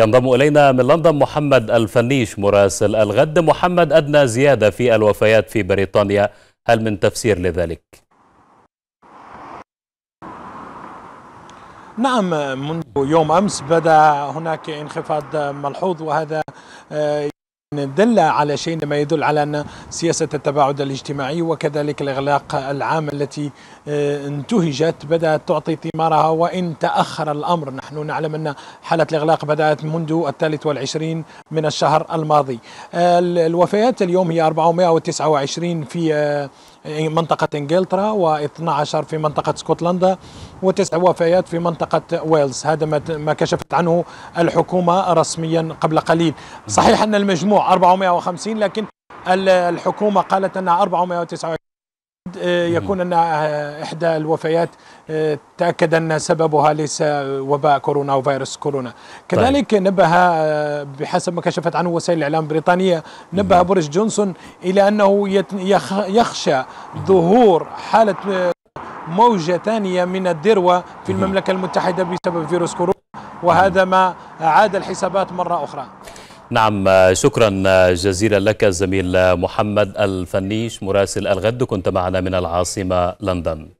ينضم إلينا من لندن محمد الفنيش مراسل الغد محمد أدنى زيادة في الوفيات في بريطانيا هل من تفسير لذلك؟ نعم منذ يوم أمس بدأ هناك انخفاض ملحوظ وهذا آه، دل على شيء ما يدل على أن سياسة التباعد الاجتماعي وكذلك الإغلاق العام التي آه، انتهجت بدأت تعطي ثمارها وإن تأخر الأمر نحن نعلم أن حالة الإغلاق بدأت منذ الثالث والعشرين من الشهر الماضي آه، الوفيات اليوم هي 429 آه، في منطقة انجلترا و12 في منطقة اسكتلندا وتسع وفيات في منطقة ويلز هذا ما كشفت عنه الحكومة رسميا قبل قليل صحيح أن المجموع 450 لكن الحكومة قالت أنها 429 يكون أن آه، إحدى الوفيات آه، تأكد أن سببها ليس وباء كورونا أو فيروس كورونا طيب. كذلك طيب. نبه آه، بحسب ما كشفت عنه وسائل الإعلام البريطانية نبه بوريس جونسون إلى أنه يخشى ظهور حالة موجة ثانية من الذروة في المملكة المتحدة بسبب فيروس كورونا وهذا ما عاد الحسابات مرة أخرى نعم شكرا جزيلا لك زميل محمد الفنيش مراسل الغد كنت معنا من العاصمة لندن